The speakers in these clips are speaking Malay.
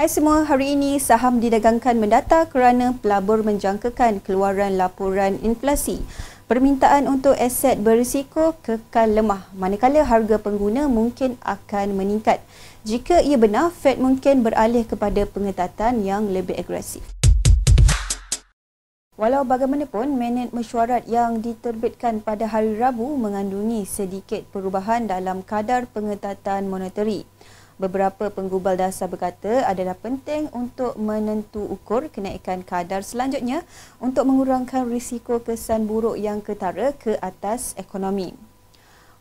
Hai semua, hari ini saham didagangkan mendata kerana pelabur menjangkakan keluaran laporan inflasi. Permintaan untuk aset berisiko kekal lemah, manakala harga pengguna mungkin akan meningkat. Jika ia benar, Fed mungkin beralih kepada pengetatan yang lebih agresif. Walau bagaimanapun, menet mesyuarat yang diterbitkan pada hari Rabu mengandungi sedikit perubahan dalam kadar pengetatan moneteri. Beberapa penggubal dasar berkata adalah penting untuk menentu ukur kenaikan kadar selanjutnya untuk mengurangkan risiko kesan buruk yang ketara ke atas ekonomi.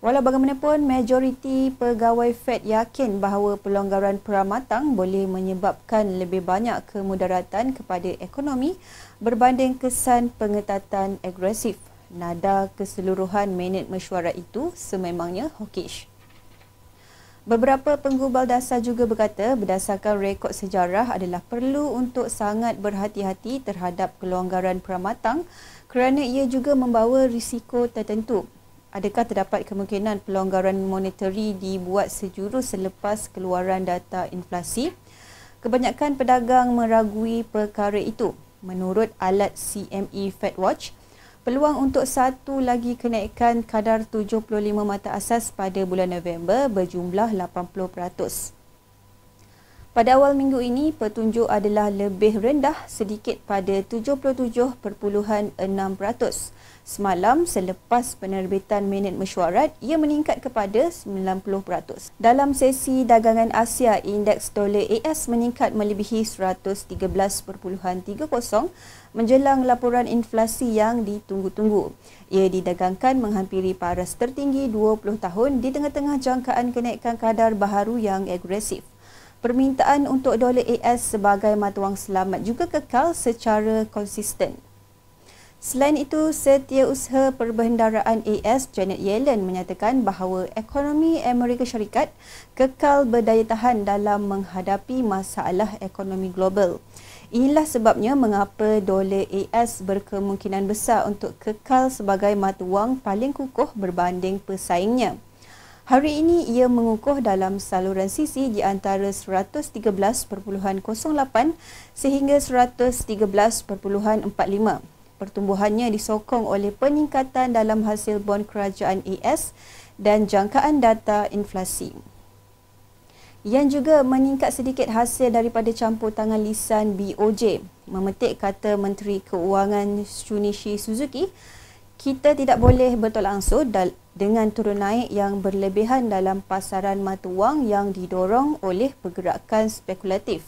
Walau bagaimanapun, majoriti pegawai Fed yakin bahawa pelonggaran peramatang boleh menyebabkan lebih banyak kemudaratan kepada ekonomi berbanding kesan pengetatan agresif. Nada keseluruhan minit mesyuarat itu sememangnya hawkish. Beberapa penggubal dasar juga berkata berdasarkan rekod sejarah adalah perlu untuk sangat berhati-hati terhadap kelonggaran peramatang kerana ia juga membawa risiko tertentu. Adakah terdapat kemungkinan pelonggaran moneteri dibuat sejurus selepas keluaran data inflasi? Kebanyakan pedagang meragui perkara itu. Menurut alat CME FedWatch, Watch, peluang untuk satu lagi kenaikan kadar 75 mata asas pada bulan November berjumlah 80%. Pada awal minggu ini, petunjuk adalah lebih rendah sedikit pada 77.6%. Semalam selepas penerbitan minit mesyuarat, ia meningkat kepada 90%. Dalam sesi dagangan Asia, indeks dolar AS meningkat melebihi 113.30 menjelang laporan inflasi yang ditunggu-tunggu. Ia didagangkan menghampiri paras tertinggi 20 tahun di tengah-tengah jangkaan kenaikan kadar baharu yang agresif permintaan untuk dolar AS sebagai mata wang selamat juga kekal secara konsisten. Selain itu, Setiausaha Perbendaharaan AS Janet Yellen menyatakan bahawa ekonomi Amerika Syarikat kekal berdaya tahan dalam menghadapi masalah ekonomi global. Inilah sebabnya mengapa dolar AS berkemungkinan besar untuk kekal sebagai mata wang paling kukuh berbanding pesaingnya. Hari ini ia mengukuh dalam saluran sisi di antara 113.08 sehingga 113.45. Pertumbuhannya disokong oleh peningkatan dalam hasil bon kerajaan AS e dan jangkaan data inflasi. Yang juga meningkat sedikit hasil daripada campur tangan lisan BOJ, memetik kata Menteri Keuangan Shunichi Suzuki kita tidak boleh betul langsung dengan turun naik yang berlebihan dalam pasaran mata wang yang didorong oleh pergerakan spekulatif.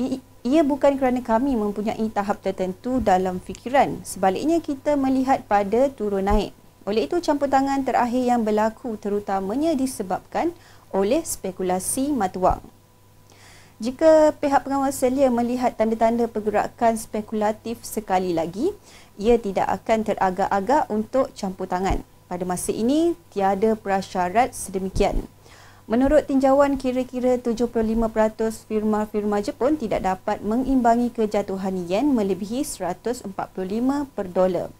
I- ia bukan kerana kami mempunyai tahap tertentu dalam fikiran. Sebaliknya kita melihat pada turun naik. Oleh itu campur tangan terakhir yang berlaku terutamanya disebabkan oleh spekulasi mata wang. Jika pihak pengawas selia melihat tanda-tanda pergerakan spekulatif sekali lagi, ia tidak akan teragak-agak untuk campur tangan. Pada masa ini, tiada prasyarat sedemikian. Menurut tinjauan kira-kira 75% firma-firma Jepun tidak dapat mengimbangi kejatuhan yen melebihi 145 per dolar.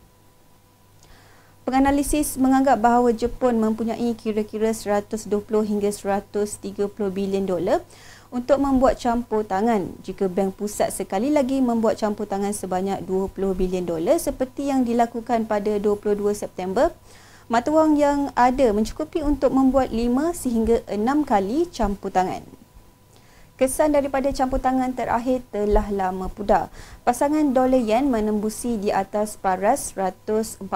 Penganalisis menganggap bahawa Jepun mempunyai kira-kira 120 hingga 130 bilion dolar untuk membuat campur tangan jika bank pusat sekali lagi membuat campur tangan sebanyak 20 bilion dolar seperti yang dilakukan pada 22 September. Mata wang yang ada mencukupi untuk membuat 5 sehingga 6 kali campur tangan. Kesan daripada campur tangan terakhir telah lama pudar. Pasangan dolar yen menembusi di atas paras 146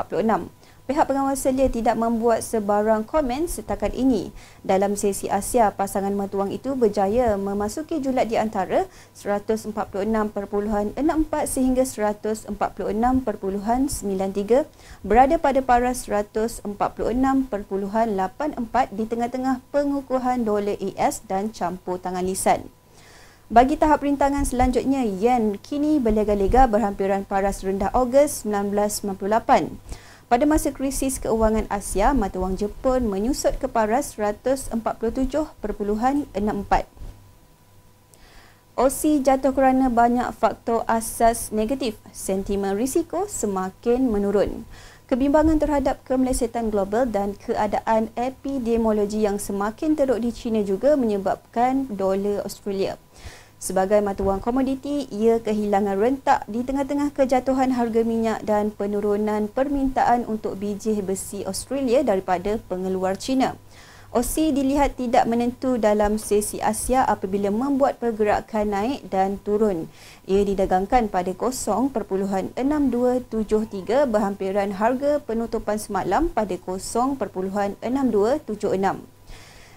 pihak pengawas dia tidak membuat sebarang komen setakat ini. Dalam sesi Asia, pasangan mentuang itu berjaya memasuki julat di antara 146.64 sehingga 146.93 berada pada paras 146.84 di tengah-tengah pengukuhan dolar AS dan campur tangan lisan. Bagi tahap rintangan selanjutnya, yen kini berlega-lega berhampiran paras rendah Ogos 1998. Pada masa krisis keuangan Asia, mata wang Jepun menyusut ke paras 147.64. Aussie jatuh kerana banyak faktor asas negatif. Sentimen risiko semakin menurun. Kebimbangan terhadap kemelesetan global dan keadaan epidemiologi yang semakin teruk di China juga menyebabkan dolar Australia. Sebagai mata wang komoditi, ia kehilangan rentak di tengah-tengah kejatuhan harga minyak dan penurunan permintaan untuk biji besi Australia daripada pengeluar China. Osi dilihat tidak menentu dalam sesi Asia apabila membuat pergerakan naik dan turun. Ia didagangkan pada 0.6273 berhampiran harga penutupan semalam pada 0.6276.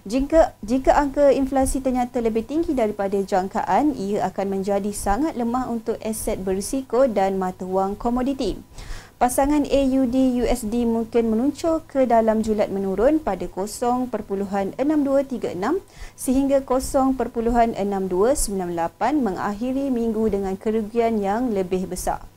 Jika jika angka inflasi ternyata lebih tinggi daripada jangkaan, ia akan menjadi sangat lemah untuk aset berisiko dan mata wang komoditi. Pasangan AUD USD mungkin meluncur ke dalam julat menurun pada 0.6236 sehingga 0.6298 mengakhiri minggu dengan kerugian yang lebih besar.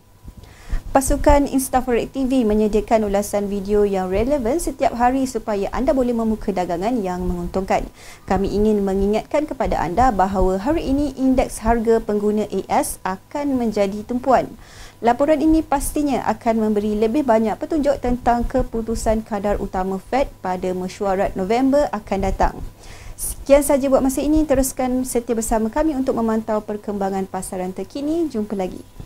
Pasukan Instaforex TV menyediakan ulasan video yang relevan setiap hari supaya anda boleh memuka dagangan yang menguntungkan. Kami ingin mengingatkan kepada anda bahawa hari ini indeks harga pengguna AS akan menjadi tumpuan. Laporan ini pastinya akan memberi lebih banyak petunjuk tentang keputusan kadar utama Fed pada mesyuarat November akan datang. Sekian sahaja buat masa ini, teruskan setia bersama kami untuk memantau perkembangan pasaran terkini. Jumpa lagi.